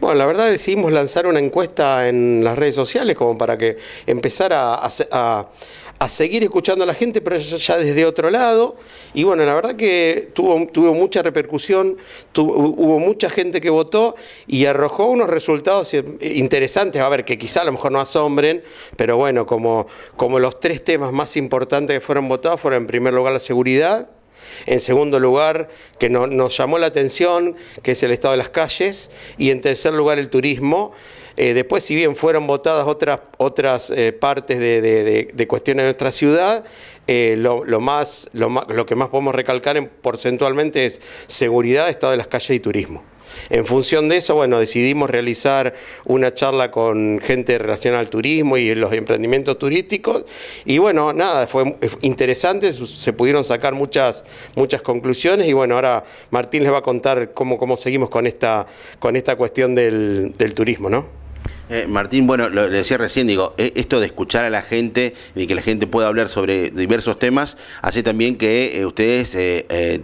Bueno, la verdad decidimos lanzar una encuesta en las redes sociales como para que empezara a, seguir escuchando a la gente, pero ya, desde otro lado. Y bueno, la verdad que tuvo, tuvo mucha repercusión, hubo mucha gente que votó y arrojó unos resultados interesantes, a ver, que quizá a lo mejor no asombren, pero bueno, como, como los tres temas más importantes que fueron votados fueron en primer lugar la seguridad, en segundo lugar, que nos llamó la atención, que es el estado de las calles. Y en tercer lugar, el turismo. Eh, después, si bien fueron votadas otras, eh, partes de, cuestiones de nuestra ciudad, eh, lo, lo que más podemos recalcar porcentualmente es seguridad, estado de las calles y turismo. En función de eso, bueno, decidimos realizar una charla con gente relacionada al turismo y los emprendimientos turísticos. Y bueno, nada, fue interesante, se pudieron sacar muchas, conclusiones. Y bueno, ahora Martín les va a contar cómo, seguimos con esta, cuestión del, del turismo, ¿no? Eh, Martín, bueno, lo, decía recién, digo, eh, esto de escuchar a la gente y que la gente pueda hablar sobre diversos temas, hace también que eh, ustedes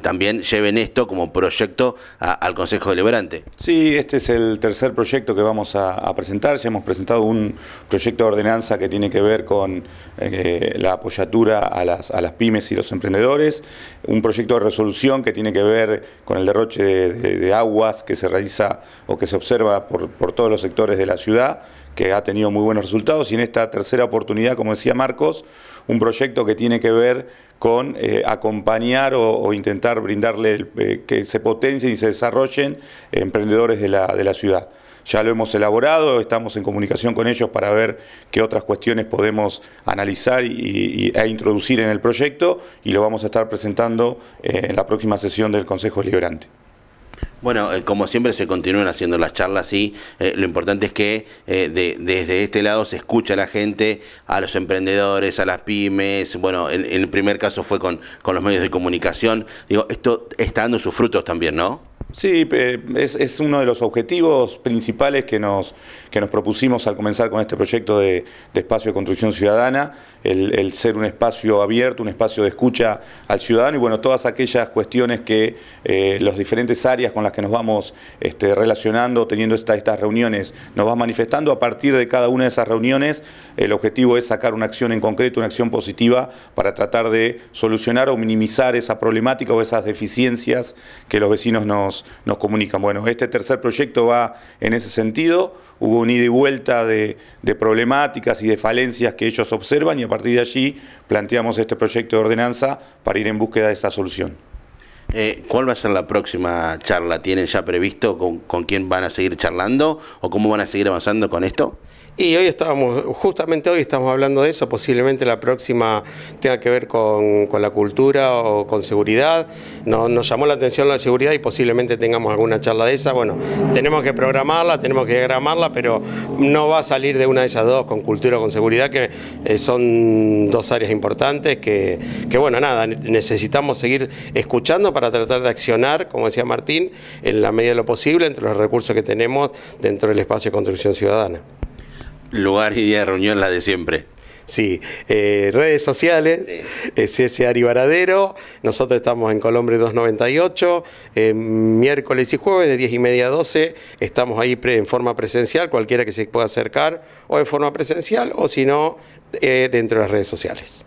también lleven esto como proyecto al Consejo Deliberante. Sí, este es el tercer proyecto que vamos a, presentar. Ya hemos presentado un proyecto de ordenanza que tiene que ver con la apoyatura a las, a las pymes y los emprendedores, un proyecto de resolución que tiene que ver con el derroche de, aguas que se realiza o que se observa por todos los sectores de la ciudad que ha tenido muy buenos resultados, y en esta tercera oportunidad, como decía Marcos, un proyecto que tiene que ver con eh, acompañar o, intentar brindarle eh, que se potencien y se desarrollen emprendedores de la, ciudad ya lo hemos elaborado, estamos en comunicación con ellos para ver qué otras cuestiones podemos analizar y, e introducir en el proyecto y lo vamos a estar presentando eh, en la próxima sesión del Consejo Liberante. Bueno, eh, como siempre se continúan haciendo las charlas y eh, lo importante es que eh, desde este lado se escucha a la gente, a los emprendedores, a las pymes. Bueno, en, el primer caso fue con los medios de comunicación. Digo, esto está dando sus frutos también, ¿no? Sí, es, uno de los objetivos principales que nos, que nos propusimos al comenzar con este proyecto de, espacio de construcción ciudadana, el, ser un espacio abierto, un espacio de escucha al ciudadano y bueno, todas aquellas cuestiones que eh, las diferentes áreas con las que nos vamos este, relacionando, teniendo estas reuniones, nos van manifestando a partir de cada una de esas reuniones, el objetivo es sacar una acción en concreto, una acción positiva para tratar de solucionar o minimizar esa problemática o esas deficiencias que los vecinos nos, nos, comunican. Bueno, este tercer proyecto va en ese sentido, hubo un ida y vuelta de problemáticas y de falencias que ellos observan y a partir de allí planteamos este proyecto de ordenanza para ir en búsqueda de esa solución. Eh, ¿Cuál va a ser la próxima charla? ¿Tienen ya previsto con, quién van a seguir charlando o cómo van a seguir avanzando con esto? Y hoy estábamos, justamente hoy estamos hablando de eso, posiblemente la próxima tenga que ver con, la cultura o con seguridad. nos llamó la atención la seguridad y posiblemente tengamos alguna charla de esa. Bueno, tenemos que programarla, tenemos que gramarla, pero no va a salir de una de esas dos, con cultura o con seguridad, que eh, son dos áreas importantes que, que, bueno, nada, necesitamos seguir escuchando para tratar de accionar, como decía Martín, en la medida de lo posible, entre los recursos que tenemos dentro del espacio de construcción ciudadana. Lugar y día de reunión, la de siempre. Sí, eh, redes sociales, sí. es eh, Ari Varadero, nosotros estamos en Colombre 298, eh, miércoles y jueves de 10 y media a 12, estamos ahí en forma presencial, cualquiera que se pueda acercar, o en forma presencial, o si no, dentro de las redes sociales.